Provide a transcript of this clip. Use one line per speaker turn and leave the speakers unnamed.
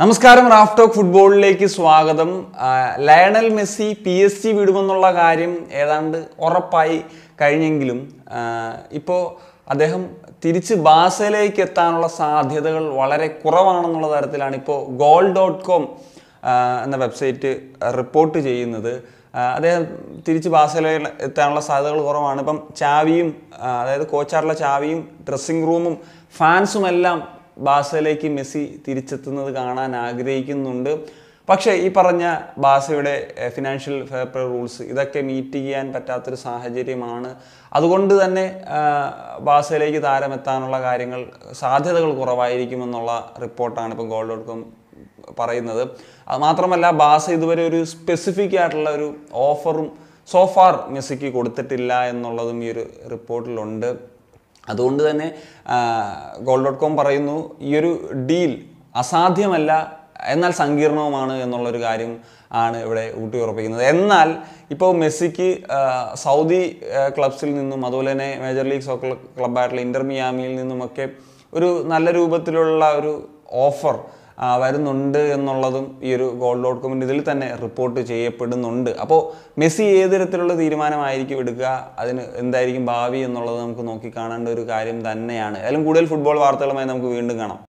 നമസ്കാരം Raf talk ഫുട്ബോളിലേക്ക് സ്വാഗതം Lionel Messi P S G വിടുമെന്നുള്ള കാര്യം ഏതാണ്ട് ഉറപ്പായി കഴിഞ്ഞെങ്കിലും ഇപ്പോൾ അദ്ദേഹം തിരിച്ച് ബാസയിലേക്ക് എത്താനുള്ള സാധ്യതകൾ വളരെ കുറവാണെന്നുള്ള തരത്തിലാണ് ഇപ്പോൾ ഗോൾ ഡോട്ട് കോം എന്ന വെബ്സൈറ്റ് റിപ്പോർട്ട് ചെയ്യുന്നത് അദ്ദേഹം തിരിച്ച് ബാസയിലേക്ക് എത്താനുള്ള സാധ്യതകൾ കുറവാണ് ഇപ്പം ചാവിയും അതായത് കോച്ചാറിലെ ചാവിയും ഡ്രസ്സിംഗ് റൂമും ഫാൻസും എല്ലാം ബാസയിലേക്ക് മെസ്സി തിരിച്ചെത്തുന്നത് കാണാൻ ആഗ്രഹിക്കുന്നുണ്ട് പക്ഷേ ഈ പറഞ്ഞ ബാസയുടെ ഫിനാൻഷ്യൽ ഫെയർ റൂൾസ് ഇതൊക്കെ മീറ്റ് ചെയ്യാൻ പറ്റാത്തൊരു സാഹചര്യമാണ് അതുകൊണ്ട് തന്നെ ബാസയിലേക്ക് താരമെത്താനുള്ള കാര്യങ്ങൾ സാധ്യതകൾ കുറവായിരിക്കുമെന്നുള്ള റിപ്പോർട്ടാണ് ഇപ്പം ഗോൾഡ് ഡോട്ട് കോം പറയുന്നത് അത് മാത്രമല്ല ബാസ ഇതുവരെ ഒരു സ്പെസിഫിക് ആയിട്ടുള്ള ഒരു ഓഫറും സോഫാർ മെസ്സിക്ക് കൊടുത്തിട്ടില്ല എന്നുള്ളതും ഈ ഒരു റിപ്പോർട്ടിലുണ്ട് അതുകൊണ്ട് തന്നെ ഗോൾഡ് ഡോട്ട് കോം പറയുന്നു ഈ ഒരു ഡീൽ അസാധ്യമല്ല എന്നാൽ സങ്കീർണവുമാണ് എന്നുള്ളൊരു കാര്യം ആണ് ഇവിടെ ഊട്ടി ഉറപ്പിക്കുന്നത് എന്നാൽ ഇപ്പോൾ മെസ്സിക്ക് സൗദി ക്ലബ്സിൽ നിന്നും അതുപോലെ തന്നെ മേജർ ലീഗ് സോക്കർ ക്ലബ്ബായിട്ടുള്ള ഇൻ്റർമിയാമിയിൽ നിന്നുമൊക്കെ ഒരു നല്ല രൂപത്തിലുള്ള ഒരു ഓഫർ വരുന്നുണ്ട് എന്നുള്ളതും ഈ ഒരു ഗോൾ ഡോട്ട് കോമിൻ്റെ ഇതിൽ തന്നെ റിപ്പോർട്ട് ചെയ്യപ്പെടുന്നുണ്ട് അപ്പോൾ മെസ്സി ഏത് തരത്തിലുള്ള തീരുമാനമായിരിക്കും എടുക്കുക അതിന് എന്തായിരിക്കും ഭാവി എന്നുള്ളത് നമുക്ക് നോക്കി കാണേണ്ട ഒരു കാര്യം തന്നെയാണ് അതിലും കൂടുതൽ ഫുട്ബോൾ വാർത്തകളുമായി നമുക്ക് വീണ്ടും കാണാം